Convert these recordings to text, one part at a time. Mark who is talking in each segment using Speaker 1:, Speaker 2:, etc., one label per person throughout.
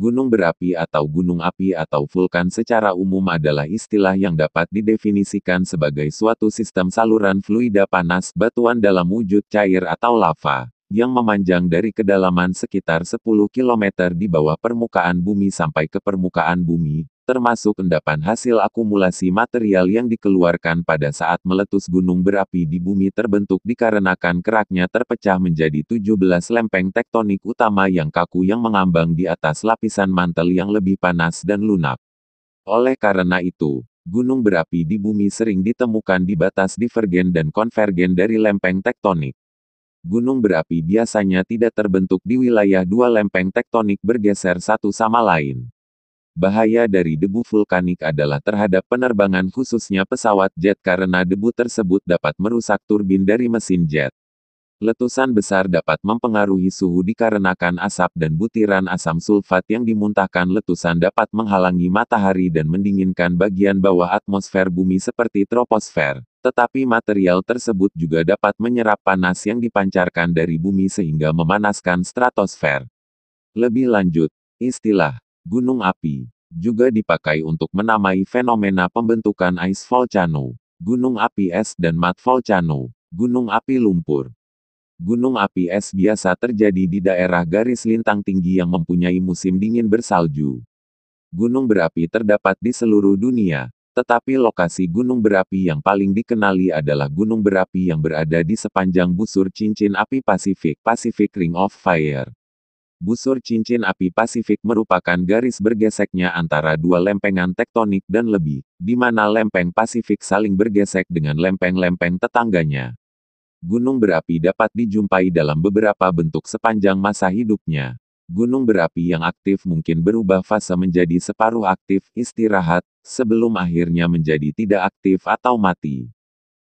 Speaker 1: Gunung berapi atau gunung api atau vulkan secara umum adalah istilah yang dapat didefinisikan sebagai suatu sistem saluran fluida panas batuan dalam wujud cair atau lava, yang memanjang dari kedalaman sekitar 10 km di bawah permukaan bumi sampai ke permukaan bumi, termasuk endapan hasil akumulasi material yang dikeluarkan pada saat meletus gunung berapi di bumi terbentuk dikarenakan keraknya terpecah menjadi 17 lempeng tektonik utama yang kaku yang mengambang di atas lapisan mantel yang lebih panas dan lunak. Oleh karena itu, gunung berapi di bumi sering ditemukan di batas divergen dan konvergen dari lempeng tektonik. Gunung berapi biasanya tidak terbentuk di wilayah dua lempeng tektonik bergeser satu sama lain. Bahaya dari debu vulkanik adalah terhadap penerbangan khususnya pesawat jet karena debu tersebut dapat merusak turbin dari mesin jet. Letusan besar dapat mempengaruhi suhu dikarenakan asap dan butiran asam sulfat yang dimuntahkan letusan dapat menghalangi matahari dan mendinginkan bagian bawah atmosfer bumi seperti troposfer. Tetapi material tersebut juga dapat menyerap panas yang dipancarkan dari bumi sehingga memanaskan stratosfer. Lebih lanjut, istilah gunung api, juga dipakai untuk menamai fenomena pembentukan ice volcano, gunung api es dan mat volcano, gunung api lumpur. Gunung api es biasa terjadi di daerah garis lintang tinggi yang mempunyai musim dingin bersalju. Gunung berapi terdapat di seluruh dunia, tetapi lokasi gunung berapi yang paling dikenali adalah gunung berapi yang berada di sepanjang busur cincin api Pasifik, Pacific Ring of Fire busur cincin api Pasifik merupakan garis bergeseknya antara dua lempengan tektonik dan lebih, di mana lempeng Pasifik saling bergesek dengan lempeng-lempeng tetangganya. Gunung berapi dapat dijumpai dalam beberapa bentuk sepanjang masa hidupnya. Gunung berapi yang aktif mungkin berubah fase menjadi separuh aktif istirahat, sebelum akhirnya menjadi tidak aktif atau mati.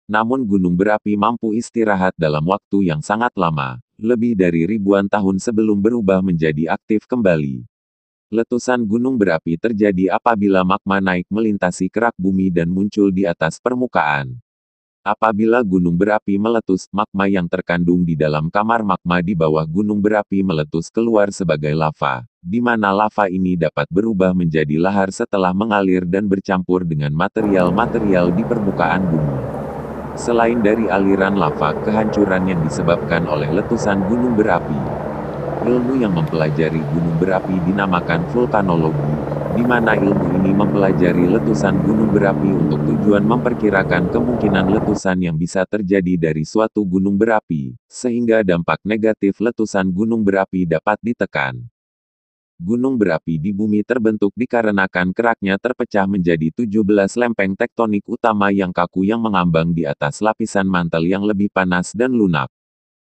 Speaker 1: Namun gunung berapi mampu istirahat dalam waktu yang sangat lama lebih dari ribuan tahun sebelum berubah menjadi aktif kembali. Letusan gunung berapi terjadi apabila magma naik melintasi kerak bumi dan muncul di atas permukaan. Apabila gunung berapi meletus, magma yang terkandung di dalam kamar magma di bawah gunung berapi meletus keluar sebagai lava, di mana lava ini dapat berubah menjadi lahar setelah mengalir dan bercampur dengan material-material di permukaan bumi. Selain dari aliran lava, kehancuran yang disebabkan oleh letusan gunung berapi. Ilmu yang mempelajari gunung berapi dinamakan vulkanologi, di mana ilmu ini mempelajari letusan gunung berapi untuk tujuan memperkirakan kemungkinan letusan yang bisa terjadi dari suatu gunung berapi, sehingga dampak negatif letusan gunung berapi dapat ditekan gunung berapi di bumi terbentuk dikarenakan keraknya terpecah menjadi 17 lempeng tektonik utama yang kaku yang mengambang di atas lapisan mantel yang lebih panas dan lunak.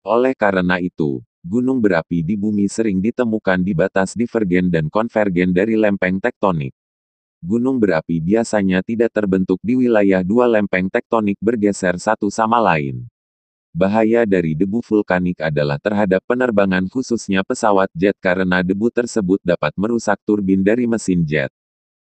Speaker 1: Oleh karena itu, gunung berapi di bumi sering ditemukan di batas divergen dan konvergen dari lempeng tektonik. Gunung berapi biasanya tidak terbentuk di wilayah dua lempeng tektonik bergeser satu sama lain. Bahaya dari debu vulkanik adalah terhadap penerbangan khususnya pesawat jet karena debu tersebut dapat merusak turbin dari mesin jet.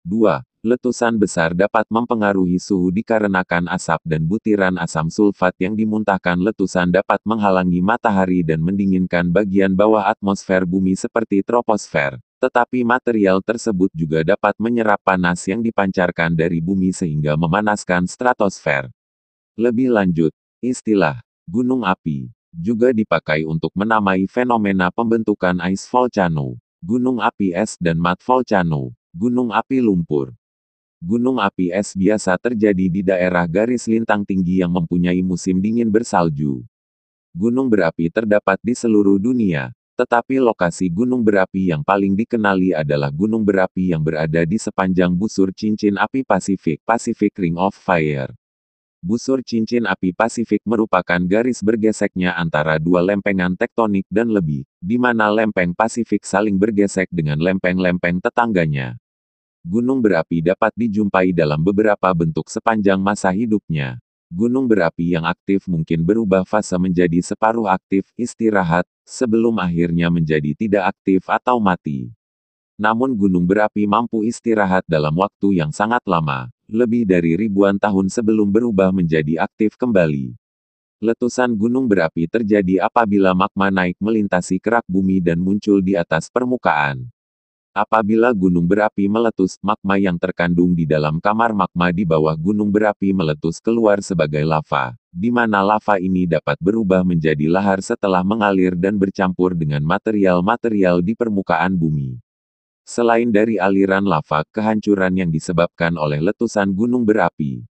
Speaker 1: 2. Letusan besar dapat mempengaruhi suhu dikarenakan asap dan butiran asam sulfat yang dimuntahkan letusan dapat menghalangi matahari dan mendinginkan bagian bawah atmosfer bumi seperti troposfer tetapi material tersebut juga dapat menyerap panas yang dipancarkan dari bumi sehingga memanaskan stratosfer. Lebih lanjut, istilah gunung api, juga dipakai untuk menamai fenomena pembentukan ice volcano, gunung api es dan mat volcano, gunung api lumpur. Gunung api es biasa terjadi di daerah garis lintang tinggi yang mempunyai musim dingin bersalju. Gunung berapi terdapat di seluruh dunia, tetapi lokasi gunung berapi yang paling dikenali adalah gunung berapi yang berada di sepanjang busur cincin api Pasifik, Pacific Ring of Fire busur cincin api Pasifik merupakan garis bergeseknya antara dua lempengan tektonik dan lebih, di mana lempeng Pasifik saling bergesek dengan lempeng-lempeng tetangganya. Gunung berapi dapat dijumpai dalam beberapa bentuk sepanjang masa hidupnya. Gunung berapi yang aktif mungkin berubah fase menjadi separuh aktif istirahat, sebelum akhirnya menjadi tidak aktif atau mati. Namun gunung berapi mampu istirahat dalam waktu yang sangat lama lebih dari ribuan tahun sebelum berubah menjadi aktif kembali. Letusan gunung berapi terjadi apabila magma naik melintasi kerak bumi dan muncul di atas permukaan. Apabila gunung berapi meletus, magma yang terkandung di dalam kamar magma di bawah gunung berapi meletus keluar sebagai lava, di mana lava ini dapat berubah menjadi lahar setelah mengalir dan bercampur dengan material-material di permukaan bumi. Selain dari aliran lava, kehancuran yang disebabkan oleh letusan gunung berapi.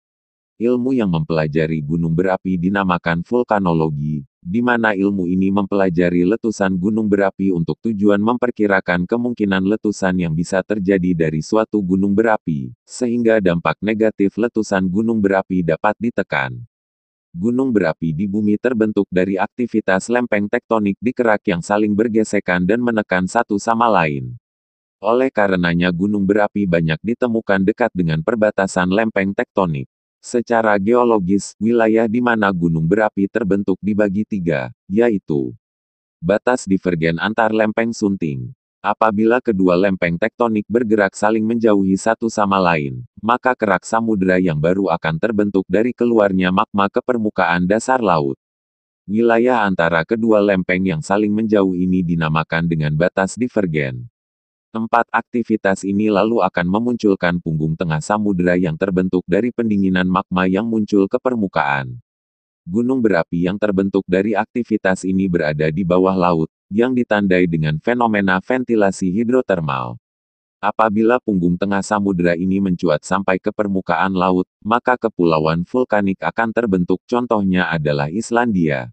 Speaker 1: Ilmu yang mempelajari gunung berapi dinamakan vulkanologi, di mana ilmu ini mempelajari letusan gunung berapi untuk tujuan memperkirakan kemungkinan letusan yang bisa terjadi dari suatu gunung berapi, sehingga dampak negatif letusan gunung berapi dapat ditekan. Gunung berapi di bumi terbentuk dari aktivitas lempeng tektonik di kerak yang saling bergesekan dan menekan satu sama lain. Oleh karenanya gunung berapi banyak ditemukan dekat dengan perbatasan lempeng tektonik. Secara geologis, wilayah di mana gunung berapi terbentuk dibagi tiga, yaitu batas divergen antar lempeng sunting. Apabila kedua lempeng tektonik bergerak saling menjauhi satu sama lain, maka kerak samudera yang baru akan terbentuk dari keluarnya magma ke permukaan dasar laut. Wilayah antara kedua lempeng yang saling menjauh ini dinamakan dengan batas divergen. Empat aktivitas ini lalu akan memunculkan punggung tengah samudera yang terbentuk dari pendinginan magma yang muncul ke permukaan. Gunung berapi yang terbentuk dari aktivitas ini berada di bawah laut, yang ditandai dengan fenomena ventilasi hidrotermal. Apabila punggung tengah samudera ini mencuat sampai ke permukaan laut, maka kepulauan vulkanik akan terbentuk contohnya adalah Islandia.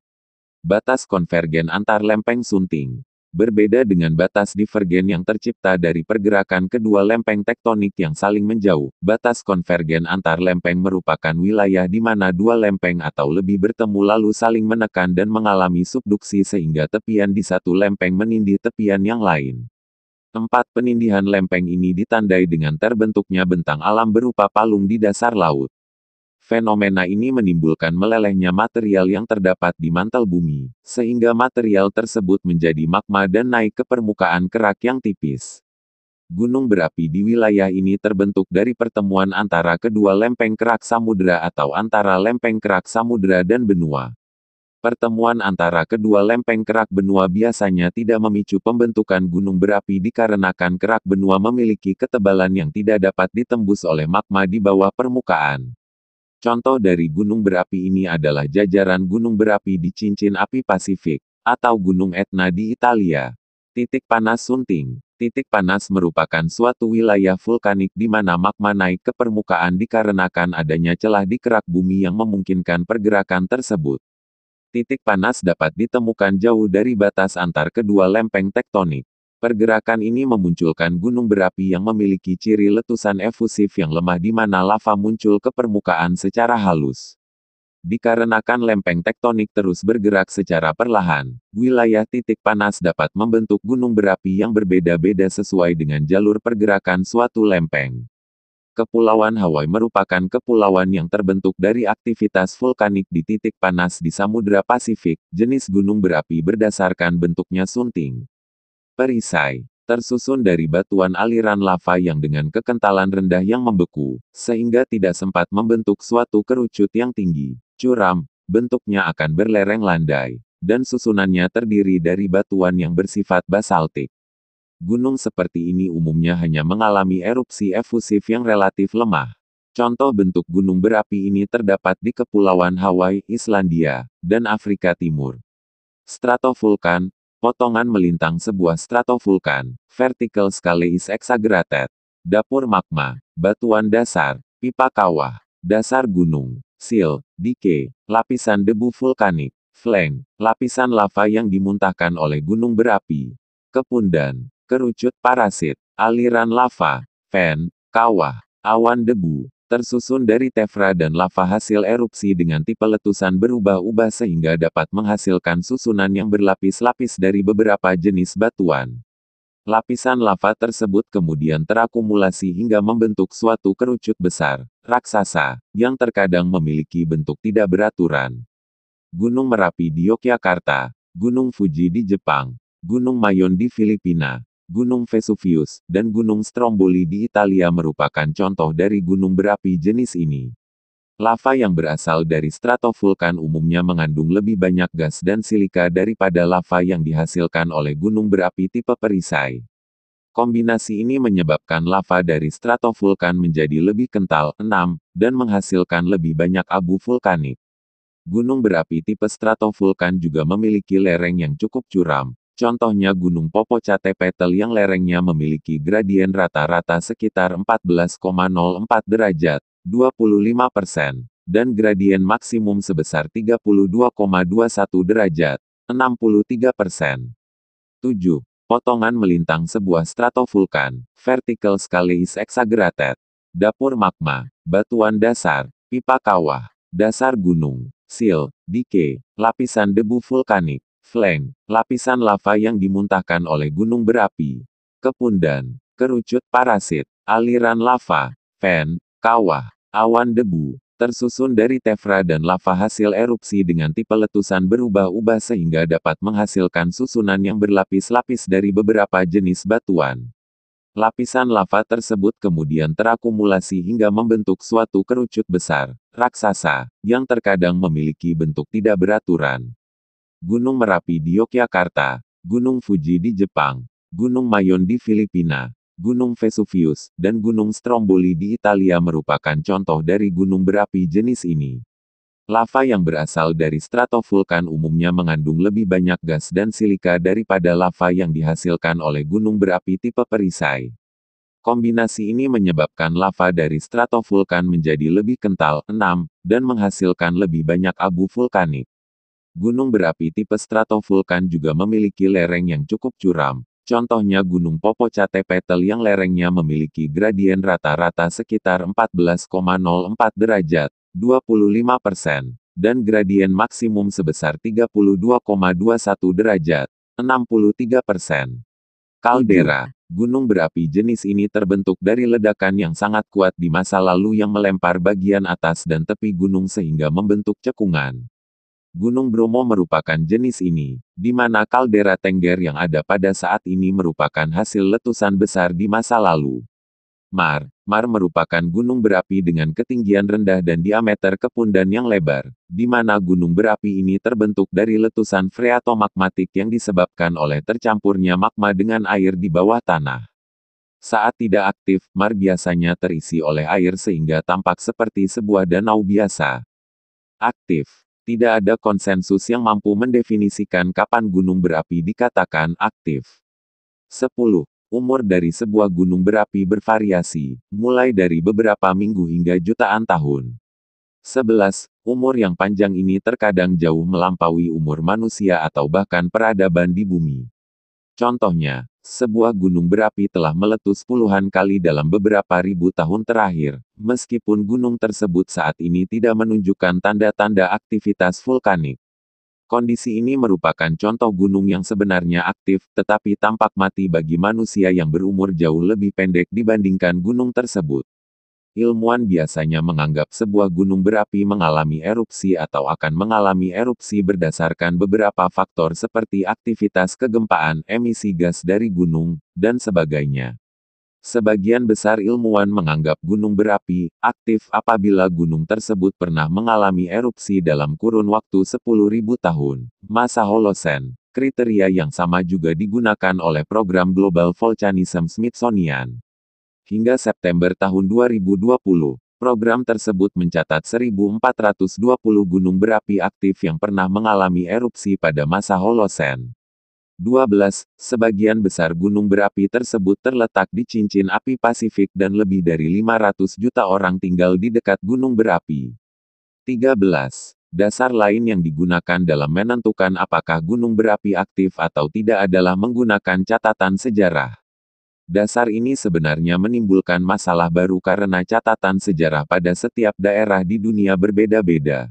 Speaker 1: Batas konvergen antar lempeng sunting berbeda dengan batas divergen yang tercipta dari pergerakan kedua lempeng tektonik yang saling menjauh. Batas konvergen antar lempeng merupakan wilayah di mana dua lempeng atau lebih bertemu lalu saling menekan dan mengalami subduksi sehingga tepian di satu lempeng menindih tepian yang lain. Empat penindihan lempeng ini ditandai dengan terbentuknya bentang alam berupa palung di dasar laut. Fenomena ini menimbulkan melelehnya material yang terdapat di mantel bumi, sehingga material tersebut menjadi magma dan naik ke permukaan kerak yang tipis. Gunung berapi di wilayah ini terbentuk dari pertemuan antara kedua lempeng kerak samudera atau antara lempeng kerak samudera dan benua. Pertemuan antara kedua lempeng kerak benua biasanya tidak memicu pembentukan gunung berapi dikarenakan kerak benua memiliki ketebalan yang tidak dapat ditembus oleh magma di bawah permukaan. Contoh dari gunung berapi ini adalah jajaran gunung berapi di cincin api Pasifik, atau Gunung Etna di Italia. Titik panas sunting. Titik panas merupakan suatu wilayah vulkanik di mana magma naik ke permukaan dikarenakan adanya celah di kerak bumi yang memungkinkan pergerakan tersebut. Titik panas dapat ditemukan jauh dari batas antar kedua lempeng tektonik. Pergerakan ini memunculkan gunung berapi yang memiliki ciri letusan efusif yang lemah di mana lava muncul ke permukaan secara halus. Dikarenakan lempeng tektonik terus bergerak secara perlahan, wilayah titik panas dapat membentuk gunung berapi yang berbeda-beda sesuai dengan jalur pergerakan suatu lempeng. Kepulauan Hawaii merupakan kepulauan yang terbentuk dari aktivitas vulkanik di titik panas di Samudra Pasifik, jenis gunung berapi berdasarkan bentuknya sunting, Perisai tersusun dari batuan aliran lava yang dengan kekentalan rendah yang membeku, sehingga tidak sempat membentuk suatu kerucut yang tinggi. Curam, bentuknya akan berlereng landai, dan susunannya terdiri dari batuan yang bersifat basaltik. Gunung seperti ini umumnya hanya mengalami erupsi efusif yang relatif lemah. Contoh bentuk gunung berapi ini terdapat di Kepulauan Hawaii, Islandia, dan Afrika Timur. Stratovulkan, Potongan melintang sebuah stratovulkan, vertical scale is exaggerated. Dapur magma, batuan dasar, pipa kawah, dasar gunung, seal, dike, lapisan debu vulkanik, fleng, lapisan lava yang dimuntahkan oleh gunung berapi, kepundan, kerucut parasit, aliran lava, pen, kawah, awan debu, tersusun dari tefra dan lava hasil erupsi dengan tipe letusan berubah-ubah sehingga dapat menghasilkan susunan yang berlapis-lapis dari beberapa jenis batuan. Lapisan lava tersebut kemudian terakumulasi hingga membentuk suatu kerucut besar, raksasa, yang terkadang memiliki bentuk tidak beraturan. Gunung Merapi di Yogyakarta, Gunung Fuji di Jepang, Gunung Mayon di Filipina, Gunung Vesuvius, dan Gunung Stromboli di Italia merupakan contoh dari gunung berapi jenis ini. Lava yang berasal dari stratovulkan umumnya mengandung lebih banyak gas dan silika daripada lava yang dihasilkan oleh gunung berapi tipe perisai. Kombinasi ini menyebabkan lava dari stratovulkan menjadi lebih kental, 6, dan menghasilkan lebih banyak abu vulkanik. Gunung berapi tipe stratovulkan juga memiliki lereng yang cukup curam, Contohnya Gunung Popo yang lerengnya memiliki gradien rata-rata sekitar 14,04 derajat, 25 persen, dan gradien maksimum sebesar 32,21 derajat, 63 persen. 7. Potongan melintang sebuah stratovulkan, vertical scalais exaggerated, dapur magma, batuan dasar, pipa kawah, dasar gunung, sil, dike, lapisan debu vulkanik. Fleng, lapisan lava yang dimuntahkan oleh gunung berapi. Kepundan, kerucut parasit, aliran lava, fan, kawah, awan debu, tersusun dari tefra dan lava hasil erupsi dengan tipe letusan berubah-ubah sehingga dapat menghasilkan susunan yang berlapis-lapis dari beberapa jenis batuan. Lapisan lava tersebut kemudian terakumulasi hingga membentuk suatu kerucut besar, raksasa, yang terkadang memiliki bentuk tidak beraturan. Gunung Merapi di Yogyakarta, Gunung Fuji di Jepang, Gunung Mayon di Filipina, Gunung Vesuvius, dan Gunung Stromboli di Italia merupakan contoh dari gunung berapi jenis ini. Lava yang berasal dari stratovulkan umumnya mengandung lebih banyak gas dan silika daripada lava yang dihasilkan oleh gunung berapi tipe perisai. Kombinasi ini menyebabkan lava dari stratovulkan menjadi lebih kental, enam dan menghasilkan lebih banyak abu vulkanik. Gunung berapi tipe stratovulkan juga memiliki lereng yang cukup curam, contohnya Gunung Popo Petel yang lerengnya memiliki gradien rata-rata sekitar 14,04 derajat, 25 persen, dan gradien maksimum sebesar 32,21 derajat, 63 persen. Kaldera, gunung berapi jenis ini terbentuk dari ledakan yang sangat kuat di masa lalu yang melempar bagian atas dan tepi gunung sehingga membentuk cekungan. Gunung Bromo merupakan jenis ini, di mana kaldera Tengger yang ada pada saat ini merupakan hasil letusan besar di masa lalu. Mar, Mar merupakan gunung berapi dengan ketinggian rendah dan diameter kepundan yang lebar, di mana gunung berapi ini terbentuk dari letusan freatomagmatik yang disebabkan oleh tercampurnya magma dengan air di bawah tanah. Saat tidak aktif, Mar biasanya terisi oleh air sehingga tampak seperti sebuah danau biasa. Aktif tidak ada konsensus yang mampu mendefinisikan kapan gunung berapi dikatakan aktif. 10. Umur dari sebuah gunung berapi bervariasi, mulai dari beberapa minggu hingga jutaan tahun. 11. Umur yang panjang ini terkadang jauh melampaui umur manusia atau bahkan peradaban di bumi. Contohnya, sebuah gunung berapi telah meletus puluhan kali dalam beberapa ribu tahun terakhir, meskipun gunung tersebut saat ini tidak menunjukkan tanda-tanda aktivitas vulkanik. Kondisi ini merupakan contoh gunung yang sebenarnya aktif, tetapi tampak mati bagi manusia yang berumur jauh lebih pendek dibandingkan gunung tersebut ilmuwan biasanya menganggap sebuah gunung berapi mengalami erupsi atau akan mengalami erupsi berdasarkan beberapa faktor seperti aktivitas kegempaan, emisi gas dari gunung, dan sebagainya. Sebagian besar ilmuwan menganggap gunung berapi aktif apabila gunung tersebut pernah mengalami erupsi dalam kurun waktu 10.000 tahun, masa Holosen. Kriteria yang sama juga digunakan oleh program Global Volcanism Smithsonian. Hingga September tahun 2020, program tersebut mencatat 1.420 gunung berapi aktif yang pernah mengalami erupsi pada masa Holosen. 12. Sebagian besar gunung berapi tersebut terletak di cincin api Pasifik dan lebih dari 500 juta orang tinggal di dekat gunung berapi. 13. Dasar lain yang digunakan dalam menentukan apakah gunung berapi aktif atau tidak adalah menggunakan catatan sejarah. Dasar ini sebenarnya menimbulkan masalah baru karena catatan sejarah pada setiap daerah di dunia berbeda-beda.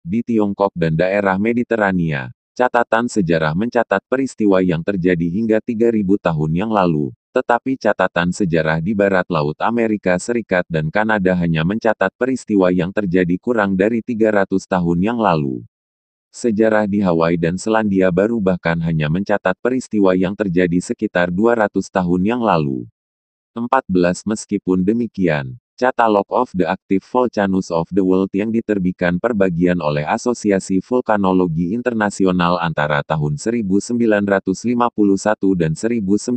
Speaker 1: Di Tiongkok dan daerah Mediterania, catatan sejarah mencatat peristiwa yang terjadi hingga 3000 tahun yang lalu, tetapi catatan sejarah di barat laut Amerika Serikat dan Kanada hanya mencatat peristiwa yang terjadi kurang dari 300 tahun yang lalu. Sejarah di Hawaii dan Selandia Baru bahkan hanya mencatat peristiwa yang terjadi sekitar 200 tahun yang lalu. 14 Meskipun demikian, Catalog of the Active Volcanoes of the World yang diterbitkan perbagian oleh Asosiasi Vulkanologi Internasional antara tahun 1951 dan 1975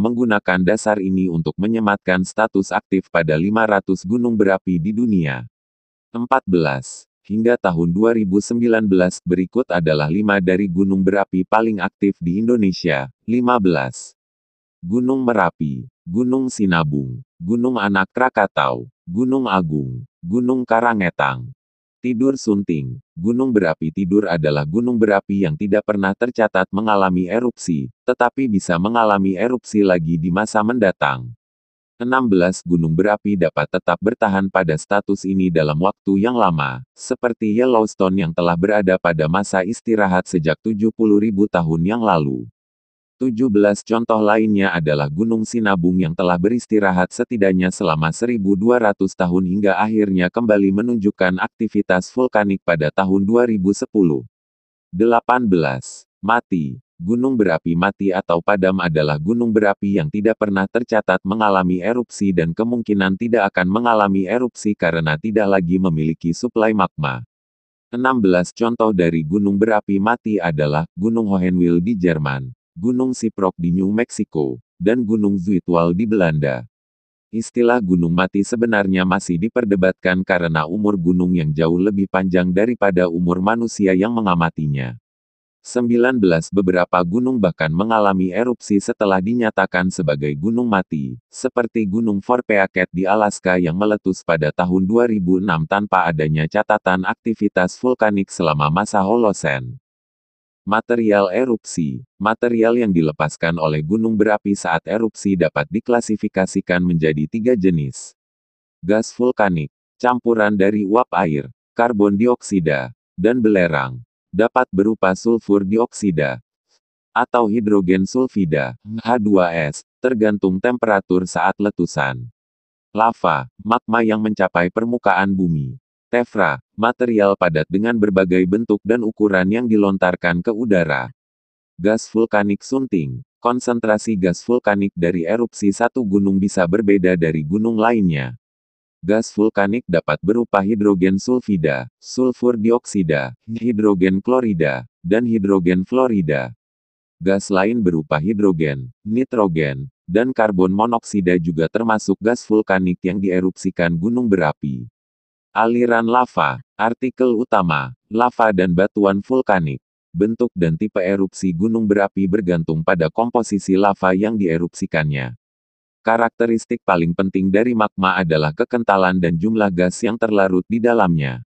Speaker 1: menggunakan dasar ini untuk menyematkan status aktif pada 500 gunung berapi di dunia. 14 hingga tahun 2019. Berikut adalah lima dari gunung berapi paling aktif di Indonesia. 15. Gunung Merapi, Gunung Sinabung, Gunung Anak Krakatau, Gunung Agung, Gunung Karangetang. Tidur Sunting, Gunung Berapi Tidur adalah gunung berapi yang tidak pernah tercatat mengalami erupsi, tetapi bisa mengalami erupsi lagi di masa mendatang. 16 gunung berapi dapat tetap bertahan pada status ini dalam waktu yang lama, seperti Yellowstone yang telah berada pada masa istirahat sejak 70.000 tahun yang lalu. 17 contoh lainnya adalah Gunung Sinabung yang telah beristirahat setidaknya selama 1200 tahun hingga akhirnya kembali menunjukkan aktivitas vulkanik pada tahun 2010. 18. Mati gunung berapi mati atau padam adalah gunung berapi yang tidak pernah tercatat mengalami erupsi dan kemungkinan tidak akan mengalami erupsi karena tidak lagi memiliki suplai magma. 16 contoh dari gunung berapi mati adalah Gunung Hohenwil di Jerman, Gunung Siprok di New Mexico, dan Gunung Zuidwal di Belanda. Istilah gunung mati sebenarnya masih diperdebatkan karena umur gunung yang jauh lebih panjang daripada umur manusia yang mengamatinya. 19 beberapa gunung bahkan mengalami erupsi setelah dinyatakan sebagai gunung mati, seperti Gunung Forpeaket di Alaska yang meletus pada tahun 2006 tanpa adanya catatan aktivitas vulkanik selama masa Holosen. Material erupsi Material yang dilepaskan oleh gunung berapi saat erupsi dapat diklasifikasikan menjadi tiga jenis. Gas vulkanik, campuran dari uap air, karbon dioksida, dan belerang dapat berupa sulfur dioksida atau hidrogen sulfida, H2S, tergantung temperatur saat letusan. Lava, magma yang mencapai permukaan bumi. Tefra, material padat dengan berbagai bentuk dan ukuran yang dilontarkan ke udara. Gas vulkanik sunting, konsentrasi gas vulkanik dari erupsi satu gunung bisa berbeda dari gunung lainnya. Gas vulkanik dapat berupa hidrogen sulfida, sulfur dioksida, hidrogen klorida, dan hidrogen florida. Gas lain berupa hidrogen, nitrogen, dan karbon monoksida juga termasuk gas vulkanik yang dierupsikan gunung berapi. Aliran lava, artikel utama, lava dan batuan vulkanik. Bentuk dan tipe erupsi gunung berapi bergantung pada komposisi lava yang dierupsikannya. Karakteristik paling penting dari magma adalah kekentalan dan jumlah gas yang terlarut di dalamnya.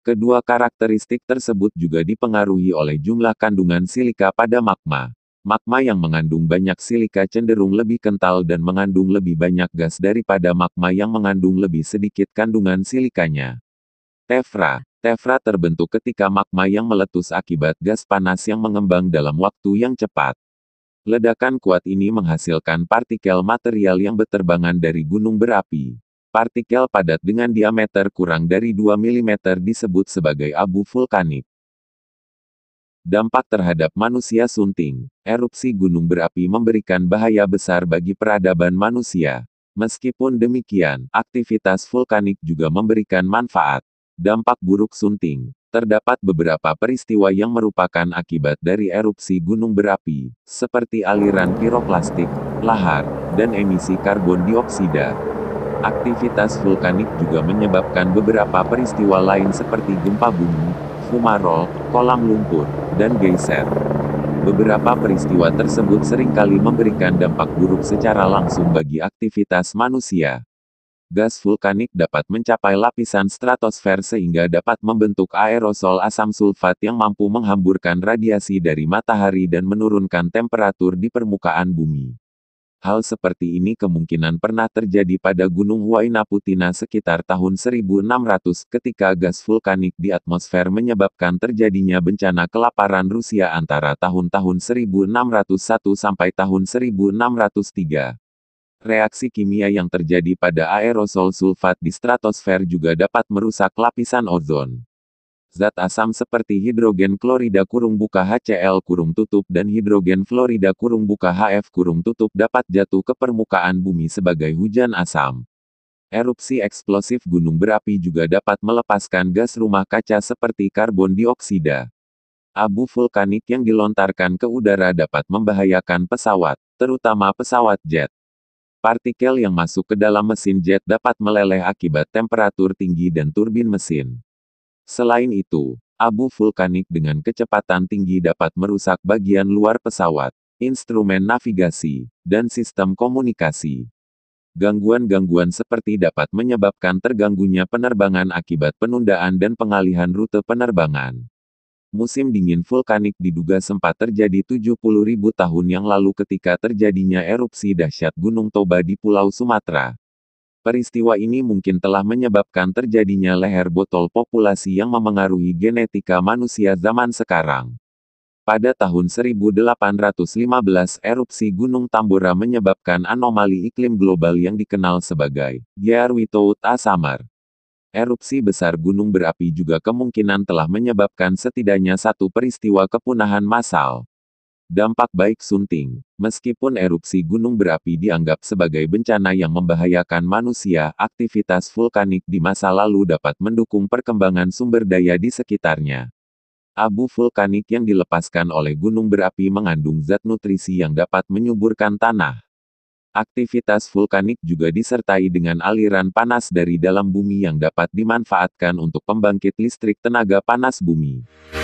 Speaker 1: Kedua karakteristik tersebut juga dipengaruhi oleh jumlah kandungan silika pada magma. Magma yang mengandung banyak silika cenderung lebih kental dan mengandung lebih banyak gas daripada magma yang mengandung lebih sedikit kandungan silikanya. Tefra. Tefra terbentuk ketika magma yang meletus akibat gas panas yang mengembang dalam waktu yang cepat. Ledakan kuat ini menghasilkan partikel material yang berterbangan dari gunung berapi. Partikel padat dengan diameter kurang dari 2 mm disebut sebagai abu vulkanik. Dampak terhadap manusia sunting, erupsi gunung berapi memberikan bahaya besar bagi peradaban manusia. Meskipun demikian, aktivitas vulkanik juga memberikan manfaat. Dampak buruk sunting, Terdapat beberapa peristiwa yang merupakan akibat dari erupsi gunung berapi, seperti aliran piroklastik, lahar, dan emisi karbon dioksida. Aktivitas vulkanik juga menyebabkan beberapa peristiwa lain seperti gempa bumi, fumarol, kolam lumpur, dan geyser. Beberapa peristiwa tersebut seringkali memberikan dampak buruk secara langsung bagi aktivitas manusia gas vulkanik dapat mencapai lapisan stratosfer sehingga dapat membentuk aerosol asam sulfat yang mampu menghamburkan radiasi dari matahari dan menurunkan temperatur di permukaan bumi. Hal seperti ini kemungkinan pernah terjadi pada Gunung Huaynaputina sekitar tahun 1600 ketika gas vulkanik di atmosfer menyebabkan terjadinya bencana kelaparan Rusia antara tahun-tahun 1601 sampai tahun 1603. Reaksi kimia yang terjadi pada aerosol sulfat di stratosfer juga dapat merusak lapisan ozon. Zat asam seperti hidrogen klorida kurung buka HCl kurung tutup dan hidrogen florida kurung buka HF kurung tutup dapat jatuh ke permukaan bumi sebagai hujan asam. Erupsi eksplosif gunung berapi juga dapat melepaskan gas rumah kaca seperti karbon dioksida. Abu vulkanik yang dilontarkan ke udara dapat membahayakan pesawat, terutama pesawat jet. Partikel yang masuk ke dalam mesin jet dapat meleleh akibat temperatur tinggi dan turbin mesin. Selain itu, abu vulkanik dengan kecepatan tinggi dapat merusak bagian luar pesawat, instrumen navigasi, dan sistem komunikasi. Gangguan-gangguan seperti dapat menyebabkan terganggunya penerbangan akibat penundaan dan pengalihan rute penerbangan musim dingin vulkanik diduga sempat terjadi 70.000 tahun yang lalu ketika terjadinya erupsi dahsyat Gunung Toba di Pulau Sumatera. Peristiwa ini mungkin telah menyebabkan terjadinya leher botol populasi yang memengaruhi genetika manusia zaman sekarang. Pada tahun 1815, erupsi Gunung Tambora menyebabkan anomali iklim global yang dikenal sebagai a Summer. Erupsi besar gunung berapi juga kemungkinan telah menyebabkan setidaknya satu peristiwa kepunahan massal. Dampak baik sunting, meskipun erupsi gunung berapi dianggap sebagai bencana yang membahayakan manusia, aktivitas vulkanik di masa lalu dapat mendukung perkembangan sumber daya di sekitarnya. Abu vulkanik yang dilepaskan oleh gunung berapi mengandung zat nutrisi yang dapat menyuburkan tanah. Aktivitas vulkanik juga disertai dengan aliran panas dari dalam bumi yang dapat dimanfaatkan untuk pembangkit listrik tenaga panas bumi.